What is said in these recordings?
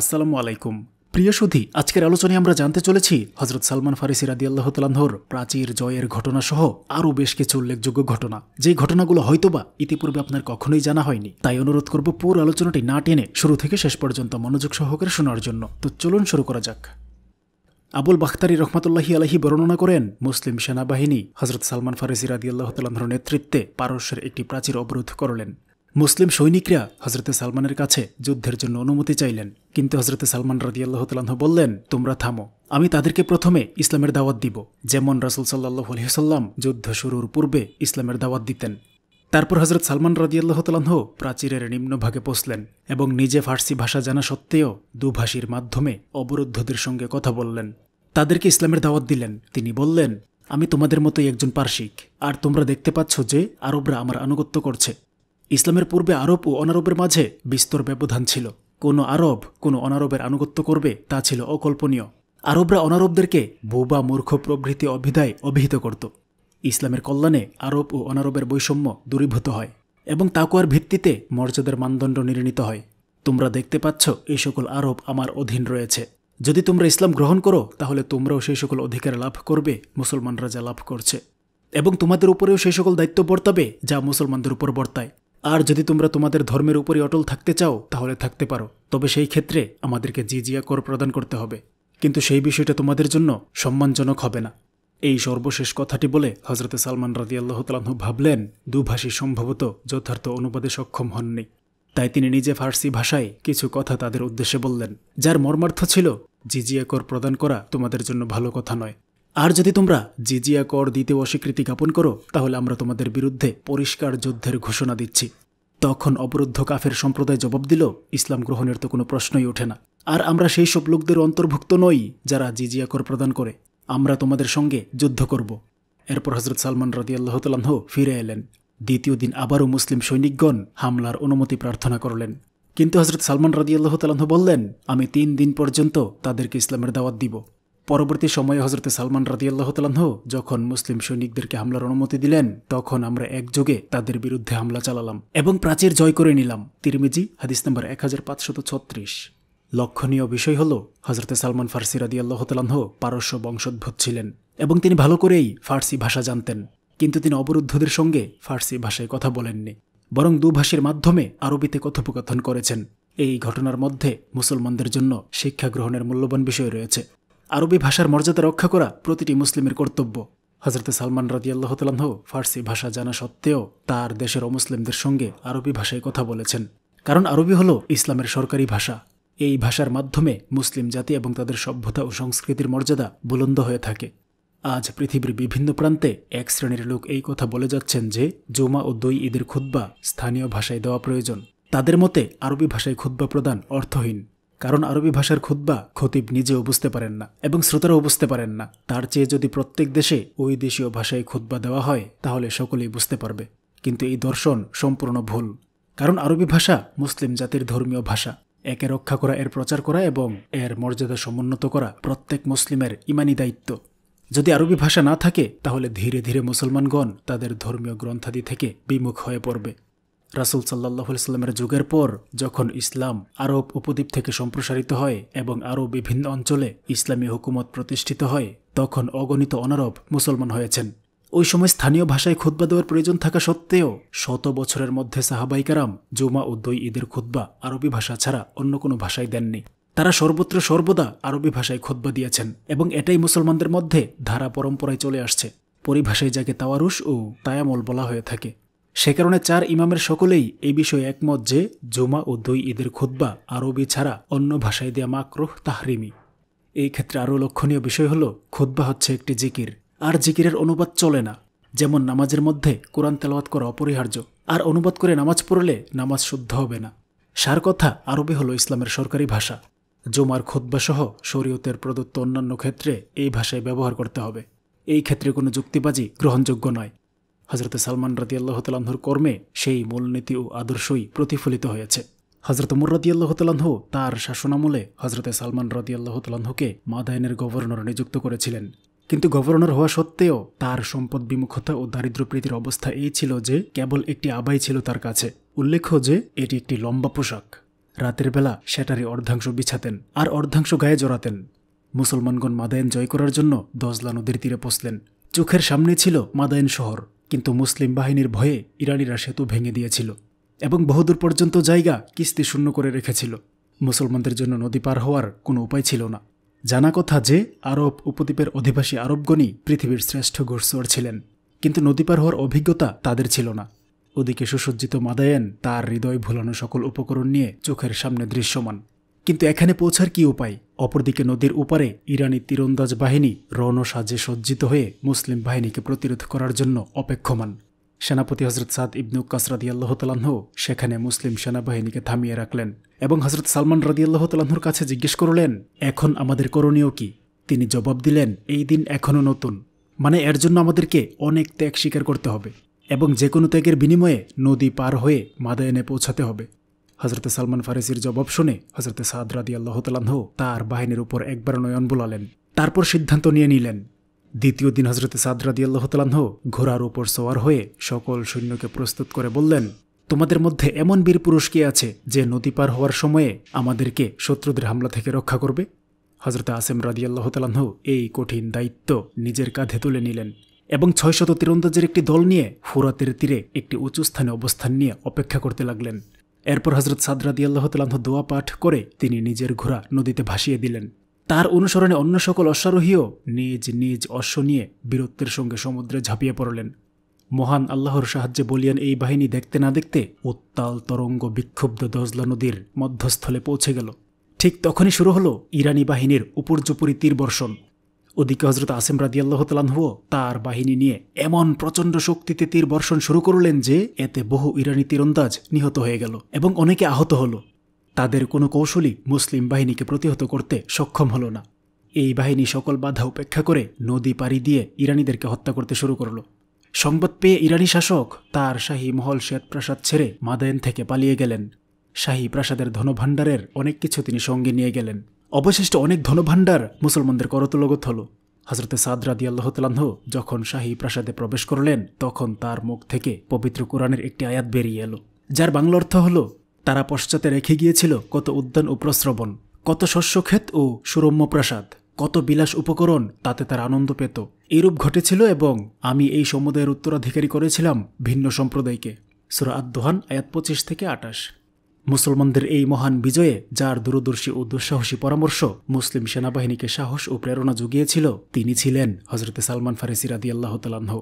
আসসালামু আলাইকুম প্রিয় সুধী আজকের আলোচনায় আমরা জানতে চলেছি হজরত সালমান ফারিসি রাদিয়াল্লাহ তালাহর প্রাচীর জয়ের ঘটনা সহ আরও বেশ কিছু উল্লেখযোগ্য ঘটনা যে ঘটনাগুলো হয়তোবা ইতিপূর্বে আপনার কখনোই জানা হয়নি তাই অনুরোধ করব পুরো আলোচনাটি না টেনে শুরু থেকে শেষ পর্যন্ত মনোযোগ সহকারে শোনার জন্য তো চলুন শুরু করা যাক আবুল বাখতারি রহমতুল্লাহি আলহি বর্ণনা করেন মুসলিম সেনাবাহিনী হজরত সালমান ফারিসি রাদিয়াল্লাহ তালাহর নেতৃত্বে পারস্যের একটি প্রাচীর অবরোধ করলেন মুসলিম সৈনিকরা হজরতে সালমানের কাছে যুদ্ধের জন্য অনুমতি চাইলেন কিন্তু হজরতে সালমান রাজিয়াল্লাহ তালাহ বললেন তোমরা থামো আমি তাদেরকে প্রথমে ইসলামের দাওয়াত দিব যেমন রাসুল সাল্লাহ আলহিহাল্লাম যুদ্ধ শুরুর পূর্বে ইসলামের দাওয়াত দিতেন তারপর হজরত সালমান রাজিয়াল্লাহ তালাহ প্রাচীরের নিম্নভাগে বসলেন এবং নিজে ফার্সি ভাষা জানা সত্ত্বেও দুভাষীর মাধ্যমে অবরুদ্ধদের সঙ্গে কথা বললেন তাদেরকে ইসলামের দাওয়াত দিলেন তিনি বললেন আমি তোমাদের মতোই একজন পার্শিক আর তোমরা দেখতে পাচ্ছ যে আরবরা আমার আনুগত্য করছে ইসলামের পূর্বে আরব ও অনারবের মাঝে বিস্তর ব্যবধান ছিল কোনো আরব কোনো অনারবের আনুগত্য করবে তা ছিল অকল্পনীয় আরবরা অনারবদেরকে বোবা মূর্খ প্রভৃতি অভিধায় অভিহিত করত ইসলামের কল্যাণে আরব ও অনারবের বৈষম্য দূরীভূত হয় এবং তাকুয়ার ভিত্তিতে মর্যাদার মানদণ্ড নির্ণীত হয় তোমরা দেখতে পাচ্ছ এই সকল আরব আমার অধীন রয়েছে যদি তোমরা ইসলাম গ্রহণ করো তাহলে তোমরাও সেই সকল অধিকার লাভ করবে মুসলমানরা যা লাভ করছে এবং তোমাদের উপরেও সেই সকল দায়িত্ব বর্তাবে যা মুসলমানদের উপর বর্তায় আর যদি তোমরা তোমাদের ধর্মের উপরে অটল থাকতে চাও তাহলে থাকতে পারো তবে সেই ক্ষেত্রে আমাদেরকে জিজিয়া কর প্রদান করতে হবে কিন্তু সেই বিষয়টা তোমাদের জন্য সম্মানজনক হবে না এই সর্বশেষ কথাটি বলে হজরতে সালমান রাজিয়াল্লাহ তালাহু ভাবলেন দুভাষী সম্ভবত যথার্থ অনুবাদে সক্ষম হননি তাই তিনি নিজে ফার্সি ভাষায় কিছু কথা তাদের উদ্দেশ্যে বললেন যার মর্মার্থ ছিল জিজিয়া কর প্রদান করা তোমাদের জন্য ভালো কথা নয় আর যদি তোমরা জিজিয়া কর দিতে অস্বীকৃতি জ্ঞাপন করো তাহলে আমরা তোমাদের বিরুদ্ধে পরিষ্কার যুদ্ধের ঘোষণা দিচ্ছি তখন অবরুদ্ধ কাফের সম্প্রদায় জবাব দিল ইসলাম গ্রহণের তো কোনো প্রশ্নই ওঠে না আর আমরা সেই সব লোকদের অন্তর্ভুক্ত নই যারা জিজিয়া কর প্রদান করে আমরা তোমাদের সঙ্গে যুদ্ধ করব এরপর হজরত সালমান রদিয়াল্লাহ তালাহ ফিরে এলেন দ্বিতীয় দিন আবারও মুসলিম সৈনিকগণ হামলার অনুমতি প্রার্থনা করলেন কিন্তু হজরত সালমান আল্লাহ তালাহ বললেন আমি তিন দিন পর্যন্ত তাদেরকে ইসলামের দাওয়াত দিব পরবর্তী সময়ে হজরতে সালমান রাজিয়াল্লাহ তালাহ যখন মুসলিম সৈনিকদেরকে হামলার অনুমতি দিলেন তখন আমরা একযোগে তাদের বিরুদ্ধে হামলা চালালাম এবং প্রাচীর জয় করে নিলাম তিরমিজি হাদিস নম্বর এক হাজার পাঁচশত ছত্রিশ লক্ষণীয় বিষয় হল হজরতে সালমান ফার্সি রাদি তালাহ পারস্য বংশোদ্ভূত ছিলেন এবং তিনি ভালো করেই ফার্সি ভাষা জানতেন কিন্তু তিনি অবরুদ্ধদের সঙ্গে ফার্সি ভাষায় কথা বলেননি বরং দুভাষীর মাধ্যমে আরবিতে কথোপকথন করেছেন এই ঘটনার মধ্যে মুসলমানদের জন্য শিক্ষা গ্রহণের মূল্যবান বিষয় রয়েছে আরবি ভাষার মর্যাদা রক্ষা করা প্রতিটি মুসলিমের কর্তব্য হজরত সালমান রাজিয়াল্লাহ তালাহ ফার্সি ভাষা জানা সত্ত্বেও তার দেশের অমুসলিমদের সঙ্গে আরবি ভাষায় কথা বলেছেন কারণ আরবি হল ইসলামের সরকারি ভাষা এই ভাষার মাধ্যমে মুসলিম জাতি এবং তাদের সভ্যতা ও সংস্কৃতির মর্যাদা বুলন্দ হয়ে থাকে আজ পৃথিবীর বিভিন্ন প্রান্তে এক শ্রেণীর লোক এই কথা বলে যাচ্ছেন যে জুমা ও দই ঈদের খুদ্া স্থানীয় ভাষায় দেওয়া প্রয়োজন তাদের মতে আরবি ভাষায় খুদ্া প্রদান অর্থহীন কারণ আরবি ভাষার খুদ্া খতিব নিজেও বুঝতে পারেন না এবং শ্রোতারাও বুঝতে পারেন না তার চেয়ে যদি প্রত্যেক দেশে ওই দেশীয় ভাষায় খুদ্া দেওয়া হয় তাহলে সকলেই বুঝতে পারবে কিন্তু এই দর্শন সম্পূর্ণ ভুল কারণ আরবি ভাষা মুসলিম জাতির ধর্মীয় ভাষা একে রক্ষা করা এর প্রচার করা এবং এর মর্যাদা সমুন্নত করা প্রত্যেক মুসলিমের ইমানি দায়িত্ব যদি আরবি ভাষা না থাকে তাহলে ধীরে ধীরে মুসলমানগণ তাদের ধর্মীয় গ্রন্থাদি থেকে বিমুখ হয়ে পড়বে রাসুল সাল্লাহ সাল্লামের যুগের পর যখন ইসলাম আরব উপদ্বীপ থেকে সম্প্রসারিত হয় এবং আরও বিভিন্ন অঞ্চলে ইসলামী হুকুমত প্রতিষ্ঠিত হয় তখন অগণিত অনারব মুসলমান হয়েছেন ওই সময় স্থানীয় ভাষায় খুদ্া দেওয়ার প্রয়োজন থাকা সত্ত্বেও শত বছরের মধ্যে সাহাবাইকারাম জুমা ও দই ঈদের খুদ্া আরবি ভাষা ছাড়া অন্য কোনো ভাষায় দেননি তারা সর্বত্র সর্বদা আরবি ভাষায় খুদ্া দিয়েছেন এবং এটাই মুসলমানদের মধ্যে ধারা পরম্পরায় চলে আসছে পরিভাষায় যাকে তাওয়ারুস ও তায়ামল বলা হয়ে থাকে সে কারণে চার ইমামের সকলেই এই বিষয়ে একমত যে জুমা ও দুই ঈদের খুদ্া আরবি ছাড়া অন্য ভাষায় দেয়া মাকরুহ তাহরিমি এই ক্ষেত্রে আরও লক্ষণীয় বিষয় হল খুদ্া হচ্ছে একটি জিকির আর জিকিরের অনুবাদ চলে না যেমন নামাজের মধ্যে কোরআন তেলাওয়াত করা অপরিহার্য আর অনুবাদ করে নামাজ পড়লে নামাজ শুদ্ধ হবে না সার কথা আরবি হলো ইসলামের সরকারি ভাষা জুমার সহ শরীয়তের প্রদত্ত অন্যান্য ক্ষেত্রে এই ভাষায় ব্যবহার করতে হবে এই ক্ষেত্রে কোনো যুক্তিবাজি গ্রহণযোগ্য নয় হজরত সালমান আল্লাহ তালাহুর কর্মে সেই মূলনীতি ও আদর্শই প্রতিফলিত হয়েছে হজরত উমর আল্লাহ তালাহু তার শাসনামলে হজরতে সালমান রদিয়াল্লাহ তালাহুকে মাদায়নের গভর্নর নিযুক্ত করেছিলেন কিন্তু গভর্নর হওয়া সত্ত্বেও তার সম্পদ বিমুখতা ও দারিদ্রপ্রীতির অবস্থা এই ছিল যে কেবল একটি আবাই ছিল তার কাছে উল্লেখ্য যে এটি একটি লম্বা পোশাক রাতের বেলা সেটারই অর্ধাংশ বিছাতেন আর অর্ধাংশ গায়ে জড়াতেন মুসলমানগণ মাদায়ন জয় করার জন্য দজলা নদীর তীরে পৌঁছলেন চোখের সামনে ছিল মাদায়ন শহর কিন্তু মুসলিম বাহিনীর ভয়ে ইরানিরা সেতু ভেঙে দিয়েছিল এবং বহুদূর পর্যন্ত জায়গা কিস্তি শূন্য করে রেখেছিল মুসলমানদের জন্য নদী পার হওয়ার কোনো উপায় ছিল না জানা কথা যে আরব উপদ্বীপের অধিবাসী আরবগণই পৃথিবীর শ্রেষ্ঠ ঘোড়সর ছিলেন কিন্তু নদী পার হওয়ার অভিজ্ঞতা তাদের ছিল না ওদিকে সুসজ্জিত মাদায়েন তার হৃদয় ভুলানো সকল উপকরণ নিয়ে চোখের সামনে দৃশ্যমান কিন্তু এখানে পৌঁছার কি উপায় অপরদিকে নদীর উপারে ইরানি তীরন্দাজ বাহিনী সাজে সজ্জিত হয়ে মুসলিম বাহিনীকে প্রতিরোধ করার জন্য অপেক্ষমান সেনাপতি হজরত সাদ ইবনু কাসরাদি আল্লাহতালাহ সেখানে মুসলিম সেনাবাহিনীকে থামিয়ে রাখলেন এবং হজরত সালমান রাদি আল্লাহতালাহর কাছে জিজ্ঞেস করলেন এখন আমাদের করণীয় কি তিনি জবাব দিলেন এই দিন এখনও নতুন মানে এর জন্য আমাদেরকে অনেক ত্যাগ স্বীকার করতে হবে এবং যে কোনো ত্যাগের বিনিময়ে নদী পার হয়ে মাদায়নে পৌঁছাতে হবে হজরতে সালমান ফারেসির জবাব শুনে হজরতে সাদ রাদি আল্লাহতালাহ তার বাহিনীর উপর একবার নয়ন বোলালেন তারপর সিদ্ধান্ত নিয়ে নিলেন দ্বিতীয় দিন হজরতে সাদ রাদি আল্লাহতালাহ ঘোড়ার উপর সোয়ার হয়ে সকল সৈন্যকে প্রস্তুত করে বললেন তোমাদের মধ্যে এমন বীর পুরুষ কে আছে যে নদী পার হওয়ার সময়ে আমাদেরকে শত্রুদের হামলা থেকে রক্ষা করবে হজরত আসেম রাদি আল্লাহতালাহ এই কঠিন দায়িত্ব নিজের কাঁধে তুলে নিলেন এবং ছয়শত তীরন্দাজের একটি দল নিয়ে ফুরাতের তীরে একটি উঁচু স্থানে অবস্থান নিয়ে অপেক্ষা করতে লাগলেন এরপর হজরত সাদরাদি আল্লাহতালাহ দোয়া পাঠ করে তিনি নিজের ঘোড়া নদীতে ভাসিয়ে দিলেন তার অনুসরণে অন্য সকল অশ্বারোহীও নিজ নিজ অশ্ব নিয়ে বীরত্বের সঙ্গে সমুদ্রে ঝাঁপিয়ে পড়লেন মহান আল্লাহর সাহায্যে বলিয়ান এই বাহিনী দেখতে না দেখতে উত্তাল তরঙ্গ বিক্ষুব্ধ দজলা নদীর মধ্যস্থলে পৌঁছে গেল ঠিক তখনই শুরু হলো ইরানি বাহিনীর উপর্যুপরি তীর বর্ষণ ওদিকে হজরত আসেম রাদিয়াল্লাহ তালানহুও তার বাহিনী নিয়ে এমন প্রচণ্ড শক্তিতে তীর বর্ষণ শুরু করলেন যে এতে বহু ইরানি তীরন্দাজ নিহত হয়ে গেল এবং অনেকে আহত হল তাদের কোনো কৌশলই মুসলিম বাহিনীকে প্রতিহত করতে সক্ষম হল না এই বাহিনী সকল বাধা উপেক্ষা করে নদী পাড়ি দিয়ে ইরানিদেরকে হত্যা করতে শুরু করলো সংবাদ পেয়ে ইরানি শাসক তার শাহী মহল শ্বেতপ্রাসাদ ছেড়ে মাদায়েন থেকে পালিয়ে গেলেন শাহী প্রাসাদের ধনভাণ্ডারের অনেক কিছু তিনি সঙ্গে নিয়ে গেলেন অবশিষ্ট অনেক ধনভাণ্ডার মুসলমানদের করতলগত হল হজরতে সাদ রাদি আল্লাহ তালাহ যখন শাহী প্রাসাদে প্রবেশ করলেন তখন তার মুখ থেকে পবিত্র কোরআনের একটি আয়াত বেরিয়ে এলো যার বাংলা অর্থ হল তারা পশ্চাতে রেখে গিয়েছিল কত উদ্যান ও প্রশ্রবণ কত শস্যক্ষেত ও সুরম্য প্রাসাদ কত বিলাস উপকরণ তাতে তার আনন্দ পেত এরূপ ঘটেছিল এবং আমি এই সমুদায়ের উত্তরাধিকারী করেছিলাম ভিন্ন সম্প্রদায়কে সুরা আদোহান আয়াত পঁচিশ থেকে আটাশ মুসলমানদের এই মহান বিজয়ে যার দূরদর্শী ও দুঃসাহসী পরামর্শ মুসলিম সেনাবাহিনীকে সাহস ও প্রেরণা জুগিয়েছিল তিনি ছিলেন হজরতে সালমান ফারেসি রাদি আল্লাহ তালাহ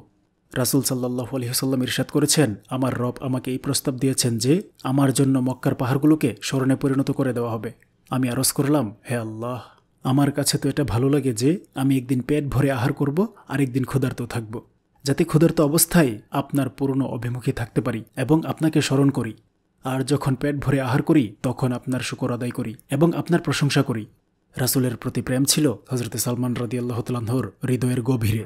রাসুল সাল্লাহ আলহিহসাল্লাম ইরশাদ করেছেন আমার রব আমাকে এই প্রস্তাব দিয়েছেন যে আমার জন্য মক্কার পাহাড়গুলোকে স্মরণে পরিণত করে দেওয়া হবে আমি আরজ করলাম হে আল্লাহ আমার কাছে তো এটা ভালো লাগে যে আমি একদিন পেট ভরে আহার করব আর একদিন ক্ষুধার্ত থাকব যাতে ক্ষুধার্ত অবস্থায় আপনার পুরনো অভিমুখী থাকতে পারি এবং আপনাকে স্মরণ করি আর যখন পেট ভরে আহার করি তখন আপনার শুকর আদায় করি এবং আপনার প্রশংসা করি রাসুলের প্রতি প্রেম ছিল হজরতে সালমান রাদি আল্লাহতালাহর হৃদয়ের গভীরে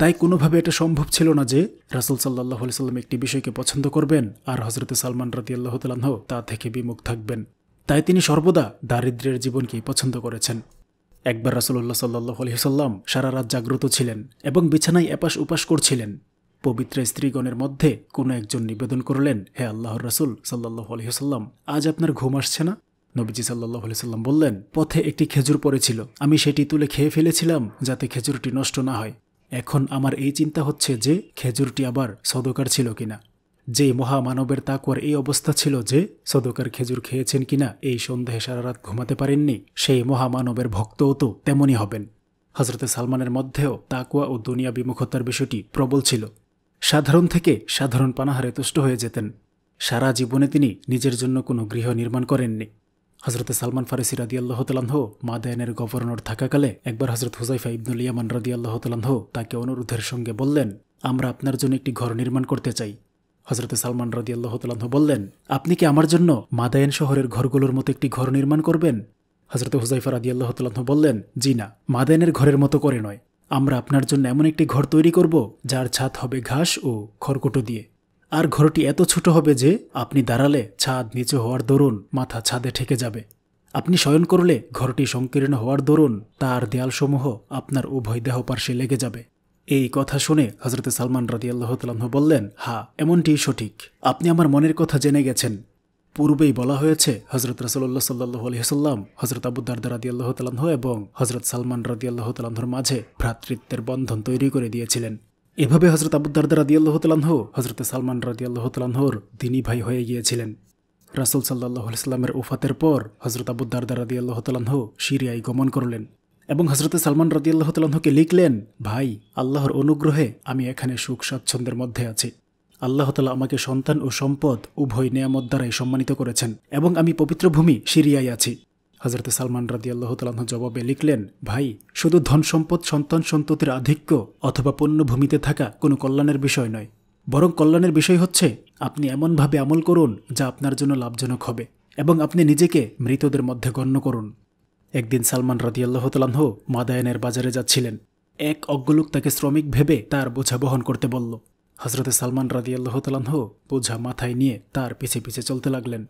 তাই কোনোভাবে এটা সম্ভব ছিল না যে রাসুল সাল্লাহ সাল্লাম একটি বিষয়কে পছন্দ করবেন আর হজরতে সালমান রাদি আল্লাহতালাহ তা থেকে বিমুখ থাকবেন তাই তিনি সর্বদা দারিদ্র্যের জীবনকেই পছন্দ করেছেন একবার রাসুল্লাহ সাল্লাহ আলহিসাল্লাম সারা রাত জাগ্রত ছিলেন এবং বিছানায় এপাশ উপাস করছিলেন পবিত্র স্ত্রীগণের মধ্যে কোনো একজন নিবেদন করলেন হে আল্লাহর রসুল সাল্লাহ আলহিহাল্লাম আজ আপনার ঘুম আসছে না নবীজি সাল্লাহ সাল্লাম বললেন পথে একটি খেজুর পড়েছিল আমি সেটি তুলে খেয়ে ফেলেছিলাম যাতে খেজুরটি নষ্ট না হয় এখন আমার এই চিন্তা হচ্ছে যে খেজুরটি আবার সদকার ছিল কিনা যে মহামানবের তাকুয়ার এই অবস্থা ছিল যে সদকার খেজুর খেয়েছেন কিনা এই সন্দেহে সারা রাত ঘুমাতে পারেননি সেই মহামানবের ভক্তও তো তেমনই হবেন হজরতে সালমানের মধ্যেও তাকুয়া ও দুনিয়া বিমুখতার বিষয়টি প্রবল ছিল সাধারণ থেকে সাধারণ পানাহারে তুষ্ট হয়ে যেতেন সারা জীবনে তিনি নিজের জন্য কোনো গৃহ নির্মাণ করেননি হজরত সালমান ফারিসি রাদি আল্লাহ তালাহ মাদায়নের গভর্নর থাকাকালে একবার হজরত হুজাইফা ইবনুল ইয়ামান রাদি আল্লাহ তালাহ তাকে অনুরোধের সঙ্গে বললেন আমরা আপনার জন্য একটি ঘর নির্মাণ করতে চাই হজরত সালমান রাদি আল্লাহ তালাহ বললেন আপনি কি আমার জন্য মাদায়ন শহরের ঘরগুলোর মতো একটি ঘর নির্মাণ করবেন হজরত হুজাইফা রাদি আল্লাহ তালাহ বললেন জি না মাদায়নের ঘরের মতো করে নয় আমরা আপনার জন্য এমন একটি ঘর তৈরি করব যার ছাদ হবে ঘাস ও খড়কুটো দিয়ে আর ঘরটি এত ছোট হবে যে আপনি দাঁড়ালে ছাদ নিচে হওয়ার দরুন মাথা ছাদে ঠেকে যাবে আপনি শয়ন করলে ঘরটি সংকীর্ণ হওয়ার দরুন তার দেয়ালসমূহ আপনার উভয় দেহ পার্শ্বে লেগে যাবে এই কথা শুনে হজরতে সালমান রাজিয়াল্লাহ তাল্লাহ বললেন হা হ্যাঁ, এমনটি সঠিক আপনি আমার মনের কথা জেনে গেছেন পূর্বেই বলা হয়েছে হজরত রসল্লা সাল্লাহ আলহিহাল্লাম হজরত আবুদ্দারদা রাদি আল্লাহ তালাহ এবং হজরত সালমান রাদি আল্লাহ তালাহর মাঝে ভ্রাতৃত্বের বন্ধন তৈরি করে দিয়েছিলেন এভাবে হজরত আবুদ্দারদা রাদি আল্লাহ তালাহ হজরত সালমান রাদি আল্লাহ তালাহর দিনী ভাই হয়ে গিয়েছিলেন রাসুল সাল্লাহ আলাইস্লামের উফাতের পর হজরত আবুদ্দারদা রাদি আল্লাহ তালাহ সিরিয়ায় গমন করলেন এবং হজরত সালমান রাদি আল্লাহ তালাহকে লিখলেন ভাই আল্লাহর অনুগ্রহে আমি এখানে সুখ স্বাচ্ছন্দ্যের মধ্যে আছি আল্লাহ তালা আমাকে সন্তান ও সম্পদ উভয় নেয়ামত দ্বারাই সম্মানিত করেছেন এবং আমি পবিত্র ভূমি সিরিয়ায় আছি হজরত সালমান রাদি আল্লাহ তালাহ জবাবে লিখলেন ভাই শুধু ধন সম্পদ সন্তান সন্ততির আধিক্য অথবা পণ্যভূমিতে থাকা কোনো কল্যাণের বিষয় নয় বরং কল্যাণের বিষয় হচ্ছে আপনি এমনভাবে আমল করুন যা আপনার জন্য লাভজনক হবে এবং আপনি নিজেকে মৃতদের মধ্যে গণ্য করুন একদিন সালমান রাদি আল্লাহ তালাহ মাদায়নের বাজারে যাচ্ছিলেন এক অজ্ঞলোক তাকে শ্রমিক ভেবে তার বোঝা বহন করতে বলল হজরতে সালমান রাদিয়াল্লাহ হো বোঝা মাথায় নিয়ে তার পিছে পিছে চলতে লাগলেন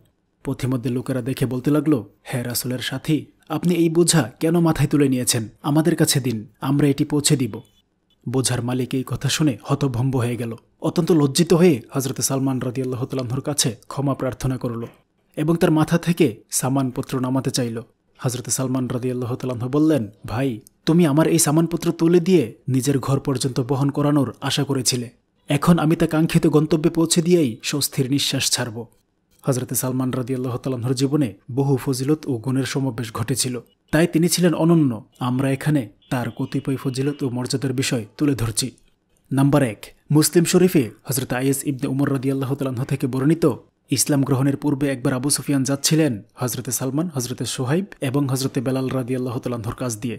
পথিমধ্যে লোকেরা দেখে বলতে লাগল হে রাসুলের সাথী আপনি এই বোঝা কেন মাথায় তুলে নিয়েছেন আমাদের কাছে দিন আমরা এটি পৌঁছে দিব বোঝার মালিক এই কথা শুনে হতভম্ব হয়ে গেল অত্যন্ত লজ্জিত হয়ে হজরতে সালমান রাদিয়াল্লাহ তালাহর কাছে ক্ষমা প্রার্থনা করল এবং তার মাথা থেকে সামানপত্র নামাতে চাইল হজরতে সালমান রাদিয়াল্লাহ তালাহ বললেন ভাই তুমি আমার এই সামানপত্র তুলে দিয়ে নিজের ঘর পর্যন্ত বহন করানোর আশা করেছিলে এখন আমি তা কাঙ্ক্ষিত গন্তব্যে পৌঁছে দিয়েই স্বস্তির নিঃশ্বাস ছাড়ব হজরতে সালমান রাদি আল্লাহ তালাহর জীবনে বহু ফজিলত ও গুণের সমাবেশ ঘটেছিল তাই তিনি ছিলেন অনন্য আমরা এখানে তার কতিপয় ফজিলত ও মর্যাদার বিষয় তুলে ধরছি নাম্বার এক মুসলিম শরীফে হজরত আইএস ইবনে উমর রাজি আল্লাহ তালাহ থেকে বর্ণিত ইসলাম গ্রহণের পূর্বে একবার আবু সুফিয়ান যাচ্ছিলেন হজরতে সালমান হজরতে সোহাইব এবং হজরতে বেলাল রাদি আল্লাহ তালাহর কাজ দিয়ে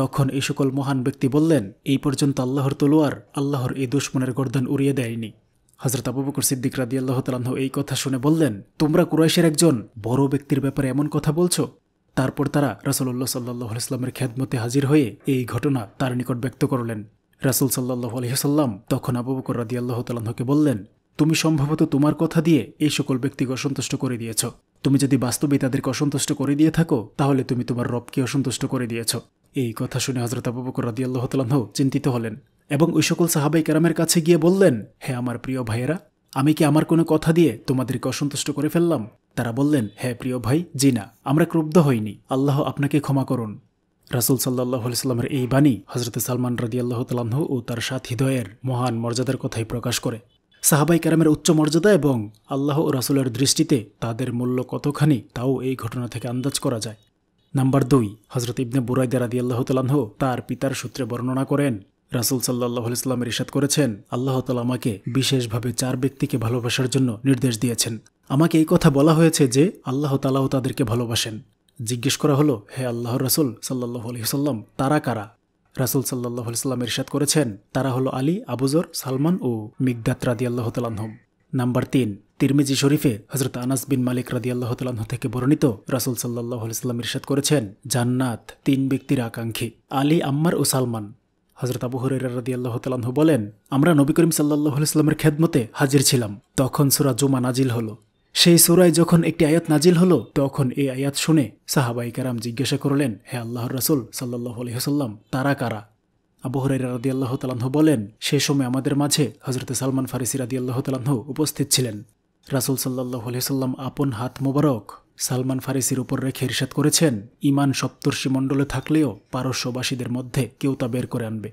তখন এই সকল মহান ব্যক্তি বললেন এই পর্যন্ত আল্লাহর তলোয়ার আল্লাহর এই দুশ্মনের গর্দন উড়িয়ে দেয়নি হজরত আবু বকর সিদ্দিক রাদি আল্লাহ তালাহ এই কথা শুনে বললেন তোমরা কুরাইশের একজন বড় ব্যক্তির ব্যাপারে এমন কথা বলছো তারপর তারা রাসুল্লাহ সাল্লাহ ইসলামের খ্যাদমতে হাজির হয়ে এই ঘটনা তার নিকট ব্যক্ত করলেন রাসুল সাল্লাহ আলহিহাল্লাম তখন আবু বকর রাদি আল্লাহ তালাহকে বললেন তুমি সম্ভবত তোমার কথা দিয়ে এই সকল ব্যক্তিকে অসন্তুষ্ট করে দিয়েছ তুমি যদি বাস্তবে তাদেরকে অসন্তুষ্ট করে দিয়ে থাকো তাহলে তুমি তোমার রবকে অসন্তুষ্ট করে দিয়েছ এই কথা শুনে হজরত আবু বকর আল্লাহ তালাহ চিন্তিত হলেন এবং ওই সকল সাহাবাই কেরামের কাছে গিয়ে বললেন হে আমার প্রিয় ভাইয়েরা আমি কি আমার কোনো কথা দিয়ে তোমাদেরকে অসন্তুষ্ট করে ফেললাম তারা বললেন হ্যাঁ প্রিয় ভাই জি না আমরা ক্রুব্ধ হইনি আল্লাহ আপনাকে ক্ষমা করুন রাসুল সাল্লাহ সাল্লামের এই বাণী হজরত সালমান রাদিয়াল্লাহ তালাহ ও তার সাত হৃদয়ের মহান মর্যাদার কথাই প্রকাশ করে সাহাবাই কেরামের উচ্চ মর্যাদা এবং আল্লাহ ও রাসুলের দৃষ্টিতে তাদের মূল্য কতখানি তাও এই ঘটনা থেকে আন্দাজ করা যায় নাম্বার দুই হজরত ইবনে বুরাইদা রাদি আল্লাহ তালাহ তার পিতার সূত্রে বর্ণনা করেন রাসুল সাল্লাহ ইসলামের ইসাদ করেছেন আল্লাহ তালা আমাকে বিশেষভাবে চার ব্যক্তিকে ভালোবাসার জন্য নির্দেশ দিয়েছেন আমাকে এই কথা বলা হয়েছে যে আল্লাহ তালাহ তাদেরকে ভালোবাসেন জিজ্ঞেস করা হলো হে আল্লাহ রাসুল সাল্লাহ আলহিসাল্লাম তারা কারা রাসুল সাল্লাহ ইসলামের ইসাদ করেছেন তারা হলো আলী আবুজর সালমান ও মিগদাত রাদি আল্লাহ তালাহম নাম্বার তিন তিরমিজি শরীফে হজরত আনাস বিন মালিক আল্লাহ তালাহ থেকে বর্ণিত রাসুল সাল্লাহ আলাইস্লাম ইরশাদ করেছেন জান্নাত তিন ব্যক্তির আকাঙ্ক্ষী আলী আম্মার ও সালমান হজরত আবু হরিরা রাদি আল্লাহ তালাহু বলেন আমরা নবী করিম সাল্লাহ ইসলামের খেদমতে হাজির ছিলাম তখন সুরা জুমা নাজিল হলো সেই সুরায় যখন একটি আয়াত নাজিল হলো তখন এই আয়াত শুনে সাহাবাই কারাম জিজ্ঞাসা করলেন হে আল্লাহর রাসুল সাল্লাহ আলহিহসাল্লাম তারা কারা আবহরাইরা রাদি আল্লাহ তালাহ বলেন সে সময় আমাদের মাঝে হজরত সালমান ফারিসি রাদি আল্লাহ তালাহ উপস্থিত ছিলেন রাসুল সাল্লাহ সাল্লাম আপন হাত মোবারক সালমান ফারিসির উপর রেখে ইরশাদ করেছেন ইমান সপ্তর্ষি মণ্ডলে থাকলেও পারস্যবাসীদের মধ্যে কেউ তা বের করে আনবে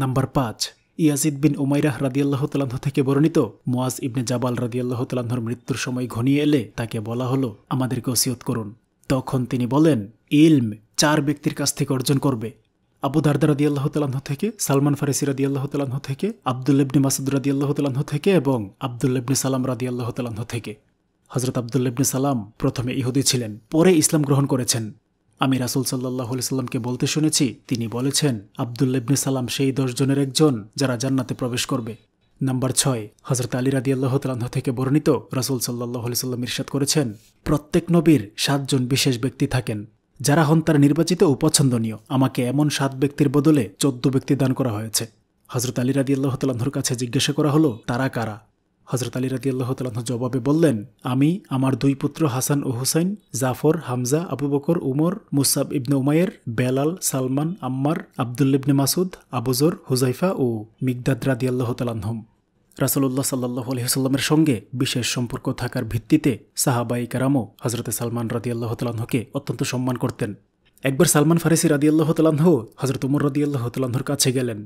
নাম্বার পাঁচ ইয়াজিদ বিন উমাইরাহ রাদি আল্লাহ তালাহ থেকে বর্ণিত মোয়াজ ইবনে জাবাল রাদি আল্লাহ তালাহর মৃত্যুর সময় ঘনিয়ে এলে তাকে বলা হলো আমাদেরকে ওসিয়ত করুন তখন তিনি বলেন ইলম চার ব্যক্তির কাছ থেকে অর্জন করবে আবু দারদার রাদি আল্লাহ তালাহ থেকে সালমান ফারেসি রাদি আল্লাহ তালাহ থেকে আবদুল্লিবনি মাসুদ রাদি আল্লাহ তালাহ থেকে এবং আবদুল্লিবনি সালাম রাদি আল্লাহ তালাহ থেকে হজরত আবদুল্লিবনি সালাম প্রথমে ইহুদি ছিলেন পরে ইসলাম গ্রহণ করেছেন আমি রাসুল সাল্লাহ সাল্লামকে বলতে শুনেছি তিনি বলেছেন আবদুল্লিবনি সালাম সেই দশজনের একজন যারা জান্নাতে প্রবেশ করবে নাম্বার ছয় হজরত আলী রাদি আল্লাহ তালাহ থেকে বর্ণিত রাসুল সাল্লাহ সাল্লাম ইরশাদ করেছেন প্রত্যেক নবীর সাতজন বিশেষ ব্যক্তি থাকেন যারা হন তারা নির্বাচিত ও পছন্দনীয় আমাকে এমন সাত ব্যক্তির বদলে চোদ্দ ব্যক্তি দান করা হয়েছে হজরত আলী রাদি আল্লাহ তালাহর কাছে জিজ্ঞাসা করা হলো তারা কারা হজরত আলী রাদি আল্লাহ তালাহ জবাবে বললেন আমি আমার দুই পুত্র হাসান ও হুসাইন জাফর হামজা আবু বকর উমর মুসাব ইবনে উমায়ের বেলাল সালমান আম্মার আবদুল্লিবনে মাসুদ আবুজর হুজাইফা ও মিগদাদ রাদি আল্লাহ তালাহম রাসুল্লাহ সাল্লাহ আলহিহসাল্লামের সঙ্গে বিশেষ সম্পর্ক থাকার ভিত্তিতে সাহাবাই কারামো হজরতে সালমান আল্লাহ তালাহকে অত্যন্ত সম্মান করতেন একবার সালমান ফারিসি রাদিয়াল্লাহ তালাহ হজরত উমর রাদিয়াল্লাহ তালাহর কাছে গেলেন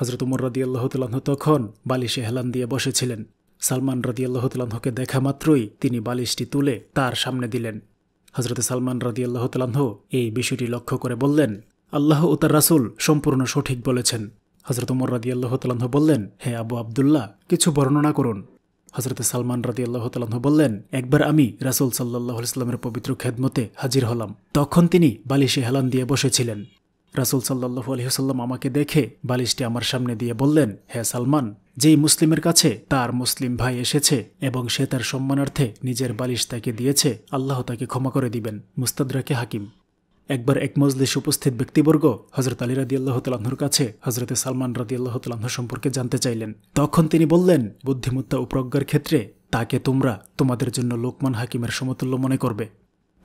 হজরত উমর আল্লাহ তালাহ তখন বালিশে হেলান দিয়ে বসেছিলেন সালমান রাদিয়াল্লাহ তালাহকে দেখা মাত্রই তিনি বালিশটি তুলে তার সামনে দিলেন হজরতে সালমান আল্লাহ তালাহ এই বিষয়টি লক্ষ্য করে বললেন আল্লাহ ও তার রাসুল সম্পূর্ণ সঠিক বলেছেন হজরত রাদি আল্লাহ তালাহ বললেন হে আবু আবদুল্লাহ কিছু বর্ণনা করুন হজরত সালমান রাদি আল্লাহ তালাহ বললেন একবার আমি রাসুল সাল্লাহ ইসলামের পবিত্র খেদমতে হাজির হলাম তখন তিনি বালিশে হেলান দিয়ে বসেছিলেন রাসুল সাল্লাহ আলহিহসাল্লাম আমাকে দেখে বালিশটি আমার সামনে দিয়ে বললেন হে সালমান যেই মুসলিমের কাছে তার মুসলিম ভাই এসেছে এবং সে তার সম্মানার্থে নিজের বালিশ তাকে দিয়েছে আল্লাহ তাকে ক্ষমা করে দিবেন মুস্তাদরাকে হাকিম একবার এক মজলিশ উপস্থিত ব্যক্তিবর্গ হজরত আলী রাদি আল্লাহ তালাহর কাছে হজরতে সালমান রাদি আল্লাহ তালাহ সম্পর্কে জানতে চাইলেন তখন তিনি বললেন বুদ্ধিমত্তা ও প্রজ্ঞার ক্ষেত্রে তাকে তোমরা তোমাদের জন্য লোকমান হাকিমের সমতুল্য মনে করবে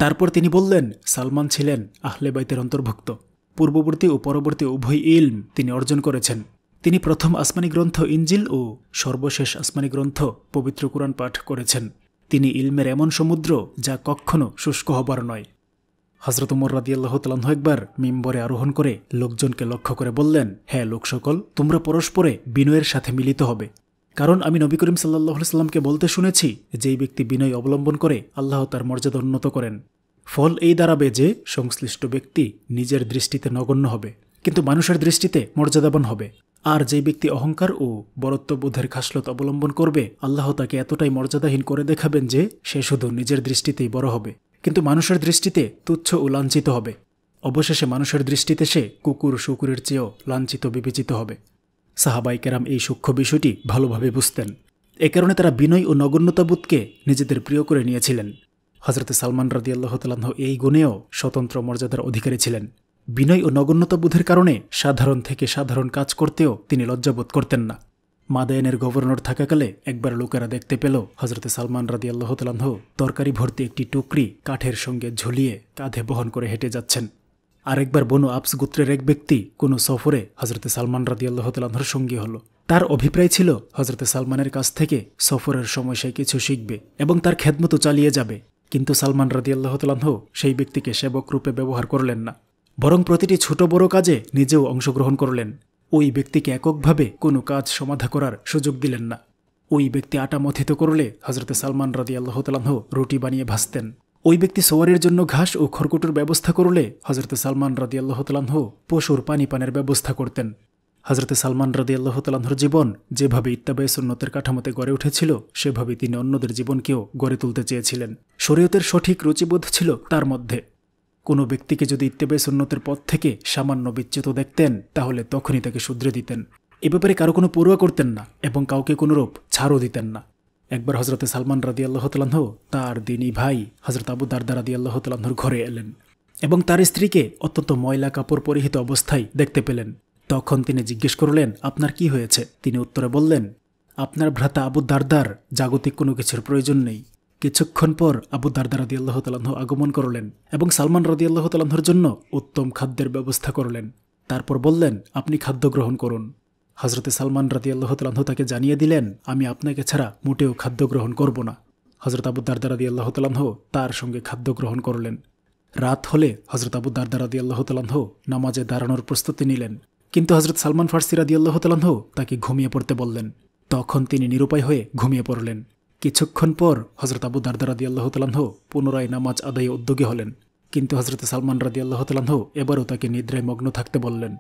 তারপর তিনি বললেন সালমান ছিলেন আহলে বাইতের অন্তর্ভুক্ত পূর্ববর্তী ও পরবর্তী উভয় ইলম তিনি অর্জন করেছেন তিনি প্রথম আসমানি গ্রন্থ ইঞ্জিল ও সর্বশেষ আসমানি গ্রন্থ পবিত্র কোরআন পাঠ করেছেন তিনি ইলমের এমন সমুদ্র যা কখনো শুষ্ক হবার নয় হজরত উমর রাদিয়াল্লাহ তালাহ একবার মিম্বরে আরোহণ করে লোকজনকে লক্ষ্য করে বললেন হ্যাঁ লোকসকল তোমরা পরস্পরে বিনয়ের সাথে মিলিত হবে কারণ আমি নবী করিম সাল্লাহ সাল্লামকে বলতে শুনেছি যেই ব্যক্তি বিনয় অবলম্বন করে আল্লাহ তার মর্যাদা উন্নত করেন ফল এই দাঁড়াবে যে সংশ্লিষ্ট ব্যক্তি নিজের দৃষ্টিতে নগণ্য হবে কিন্তু মানুষের দৃষ্টিতে মর্যাদাবান হবে আর যে ব্যক্তি অহংকার ও বরত্ববোধের খাসলত অবলম্বন করবে আল্লাহ তাকে এতটাই মর্যাদাহীন করে দেখাবেন যে সে শুধু নিজের দৃষ্টিতেই বড় হবে কিন্তু মানুষের দৃষ্টিতে তুচ্ছ ও লাঞ্ছিত হবে অবশেষে মানুষের দৃষ্টিতে সে কুকুর শুকুরের চেয়েও লাঞ্ছিত বিবেচিত হবে সাহাবাই কেরাম এই সূক্ষ্ম বিষয়টি ভালোভাবে বুঝতেন এ কারণে তারা বিনয় ও নগণ্যতাবোধকে নিজেদের প্রিয় করে নিয়েছিলেন হজরত সালমান রাদি আল্লাহতালাহ এই গুণেও স্বতন্ত্র মর্যাদার অধিকারী ছিলেন বিনয় ও নগণ্যতাবোধের কারণে সাধারণ থেকে সাধারণ কাজ করতেও তিনি লজ্জাবোধ করতেন না মাদায়নের গভর্নর থাকাকালে একবার লোকেরা দেখতে পেল হজরতে সালমান রাদি আল্লাহ তরকারি ভর্তি একটি টুকরি কাঠের সঙ্গে ঝুলিয়ে কাঁধে বহন করে হেঁটে যাচ্ছেন আরেকবার বনু আপস গোত্রের এক ব্যক্তি কোনো সফরে হজরতে সালমান রাদি আল্লাহ সঙ্গী হল তার অভিপ্রায় ছিল হজরতে সালমানের কাছ থেকে সফরের সময় সে কিছু শিখবে এবং তার খেদমতো চালিয়ে যাবে কিন্তু সালমান রাদি আল্লাহ সেই ব্যক্তিকে সেবক রূপে ব্যবহার করলেন না বরং প্রতিটি ছোট বড় কাজে নিজেও অংশগ্রহণ করলেন ওই ব্যক্তিকে এককভাবে কোনো কাজ সমাধা করার সুযোগ দিলেন না ওই ব্যক্তি আটা মথিত করলে হজরতে সালমান রাদি আল্লাহ তালাহ রুটি বানিয়ে ভাসতেন ওই ব্যক্তি সোয়ারের জন্য ঘাস ও খড়কুটোর ব্যবস্থা করলে হজরতে সালমান রাদি আল্লাহ তালাহ পশুর পানি পানের ব্যবস্থা করতেন হজরতে সালমান রাদি আল্লাহ তালাহর জীবন যেভাবে ইত্তাবায় সুন্নতের কাঠামোতে গড়ে উঠেছিল সেভাবে তিনি অন্যদের জীবনকেও গড়ে তুলতে চেয়েছিলেন শরীয়তের সঠিক রুচিবোধ ছিল তার মধ্যে কোনো ব্যক্তিকে যদি ইত্তেবে সুন্নতের পথ থেকে সামান্য বিচ্যুত দেখতেন তাহলে তখনই তাকে শুধরে দিতেন এ ব্যাপারে কারো কোনো পড়ুয়া করতেন না এবং কাউকে কোনোরূপ ছাড়ও দিতেন না একবার হজরতে সালমান রাদি আল্লাহতালাহ তার দিনী ভাই হজরত আবু দারদা রাদি আল্লাহতালাহর ঘরে এলেন এবং তার স্ত্রীকে অত্যন্ত ময়লা কাপড় পরিহিত অবস্থায় দেখতে পেলেন তখন তিনি জিজ্ঞেস করলেন আপনার কি হয়েছে তিনি উত্তরে বললেন আপনার ভ্রাতা আবু দারদার জাগতিক কোনো কিছুর প্রয়োজন নেই কিছুক্ষণ পর আবু দারদা রদি আল্লাহ তালাহ আগমন করলেন এবং সালমান রদি আল্লাহ তালাহর জন্য উত্তম খাদ্যের ব্যবস্থা করলেন তারপর বললেন আপনি খাদ্য গ্রহণ করুন হজরতে সালমান রাদি আল্লাহ তালাহ তাকে জানিয়ে দিলেন আমি আপনাকে ছাড়া মোটেও খাদ্য গ্রহণ করব না হজরত আবু দারদার রদি আল্লাহ তালাহ তার সঙ্গে খাদ্য গ্রহণ করলেন রাত হলে হজরত আবু দারদা রদি আল্লাহ তালাহ নামাজে দাঁড়ানোর প্রস্তুতি নিলেন কিন্তু হজরত সালমান ফার্সি রাদি আল্লাহ তালাহ তাকে ঘুমিয়ে পড়তে বললেন তখন তিনি নিরুপায় হয়ে ঘুমিয়ে পড়লেন কিছুক্ষণ পর হজরত আবু দারদার রাদি আল্লাহ তালাহ পুনরায় নামাজ আদায়ে উদ্যোগী হলেন কিন্তু হজরতে সালমান রাদি আল্লাহ তালাহ এবারও তাকে নিদ্রায় মগ্ন থাকতে বললেন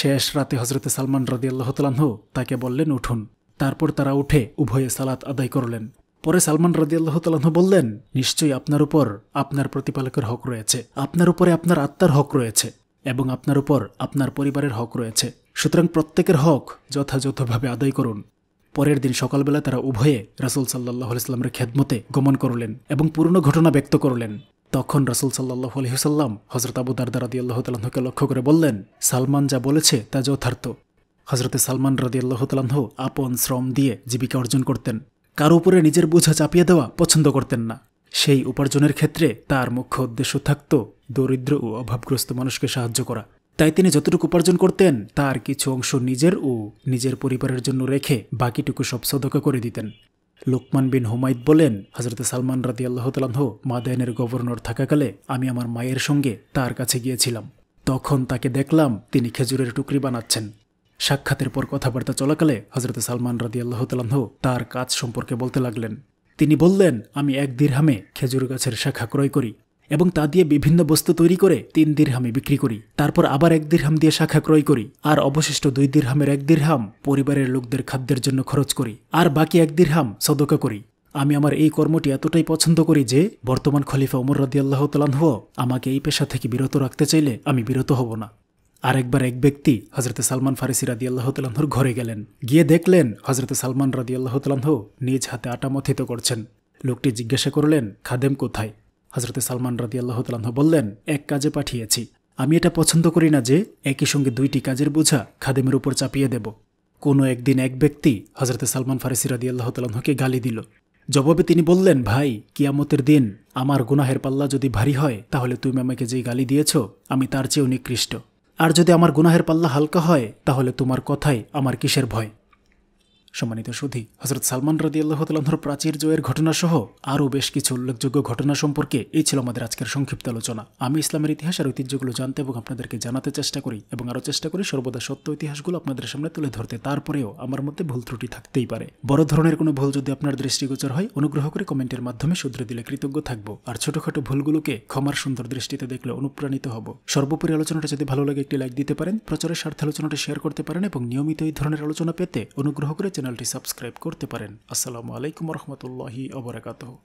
শেষ রাতে হজরতে সালমান রাদি আল্লাহ তালাহ তাকে বললেন উঠুন তারপর তারা উঠে উভয়ে সালাত আদায় করলেন পরে সালমান রাদি আল্লাহ তালাহ বললেন নিশ্চয়ই আপনার উপর আপনার প্রতিপালকের হক রয়েছে আপনার উপরে আপনার আত্মার হক রয়েছে এবং আপনার উপর আপনার পরিবারের হক রয়েছে সুতরাং প্রত্যেকের হক যথাযথভাবে আদায় করুন পরের দিন সকালবেলা তারা উভয়ে রাসুল সাল্লাহ আলাইস্লামের খেদমতে গমন করলেন এবং পুরনো ঘটনা ব্যক্ত করলেন তখন রাসুল সাল্লাহ আলহিহসাল্লাম হজরত আবু দারদা রাদি আল্লাহ তালাহকে লক্ষ্য করে বললেন সালমান যা বলেছে তা যথার্থ হজরতে সালমান রাদি আল্লাহ তালাহ আপন শ্রম দিয়ে জীবিকা অর্জন করতেন কার উপরে নিজের বোঝা চাপিয়ে দেওয়া পছন্দ করতেন না সেই উপার্জনের ক্ষেত্রে তার মুখ্য উদ্দেশ্য থাকত দরিদ্র ও অভাবগ্রস্ত মানুষকে সাহায্য করা তাই তিনি যতটুকু উপার্জন করতেন তার কিছু অংশ নিজের ও নিজের পরিবারের জন্য রেখে বাকিটুকু সব সদকা করে দিতেন লোকমান বিন হুমায়দ বলেন হজরত সালমান রাদি আল্লাহ তালাহ মাদায়নের গভর্নর থাকাকালে আমি আমার মায়ের সঙ্গে তার কাছে গিয়েছিলাম তখন তাকে দেখলাম তিনি খেজুরের টুকরি বানাচ্ছেন সাক্ষাতের পর কথাবার্তা চলাকালে হজরত সালমান রাদি আল্লাহ তালাহ তার কাজ সম্পর্কে বলতে লাগলেন তিনি বললেন আমি এক দীর্হামে খেজুর গাছের শাখা ক্রয় করি এবং তা দিয়ে বিভিন্ন বস্তু তৈরি করে তিন দীর্হামে বিক্রি করি তারপর আবার এক দীর্হাম দিয়ে শাখা ক্রয় করি আর অবশিষ্ট দুই দীর্হামের এক দীর্হাম পরিবারের লোকদের খাদ্যের জন্য খরচ করি আর বাকি এক দীর্হাম সদকা করি আমি আমার এই কর্মটি এতটাই পছন্দ করি যে বর্তমান খলিফা উমর আল্লাহ রদিয়াল্লাহ হো আমাকে এই পেশা থেকে বিরত রাখতে চাইলে আমি বিরত হব না আরেকবার এক ব্যক্তি হজরতে সালমান ফারিসি রাদি আল্লাহ তালানহুর ঘরে গেলেন গিয়ে দেখলেন হজরতে সালমান রাদি আল্লাহ তালানহ নিজ হাতে আটা মথিত করছেন লোকটি জিজ্ঞাসা করলেন খাদেম কোথায় হজরতে সালমান রাদি আল্লাহ তালাহ বললেন এক কাজে পাঠিয়েছি আমি এটা পছন্দ করি না যে একই সঙ্গে দুইটি কাজের বোঝা খাদেমের উপর চাপিয়ে দেব কোনো একদিন এক ব্যক্তি হজরতে সালমান ফারিসি রাদি আল্লাহ তালাহকে গালি দিল জবাবে তিনি বললেন ভাই কিয়ামতের দিন আমার গুনাহের পাল্লা যদি ভারী হয় তাহলে তুমি আমাকে যেই গালি দিয়েছ আমি তার চেয়েও নিকৃষ্ট আর যদি আমার গুনাহের পাল্লা হালকা হয় তাহলে তোমার কথাই আমার কিসের ভয় সম্মানিত সুধী হজরত সালমান রদি আল্লাহতালাহর প্রাচীর জয়ের ঘটনা সহ আরও বেশ কিছু উল্লেখযোগ্য ঘটনা সম্পর্কে এই ছিল আমাদের আজকের সংক্ষিপ্ত আলোচনা আমি ইসলামের ইতিহাস আর ঐতিহ্যগুলো জানতে এবং আপনাদেরকে জানাতে চেষ্টা করি এবং আরও চেষ্টা করি সর্বদা সত্য ইতিহাসগুলো আপনাদের সামনে তুলে ধরতে তারপরেও আমার মধ্যে ভুল ত্রুটি থাকতেই পারে বড় ধরনের কোনো ভুল যদি আপনার দৃষ্টিগোচর হয় অনুগ্রহ করে কমেন্টের মাধ্যমে শুধরে দিলে কৃতজ্ঞ থাকবো আর ছোটখাটো ভুলগুলোকে ক্ষমার সুন্দর দৃষ্টিতে দেখলে অনুপ্রাণিত হব সর্বোপরি আলোচনাটা যদি ভালো লাগে একটি লাইক দিতে পারেন প্রচারের স্বার্থ আলোচনাটা শেয়ার করতে পারেন এবং নিয়মিত এই ধরনের আলোচনা পেতে অনুগ্রহ করে চ্যানেল ভিডিওটি সাবস্ক্রাইব করতে পারেন আসসালামু আলাইকুম ওয়া রাহমাতুল্লাহি ওয়া বারাকাতুহু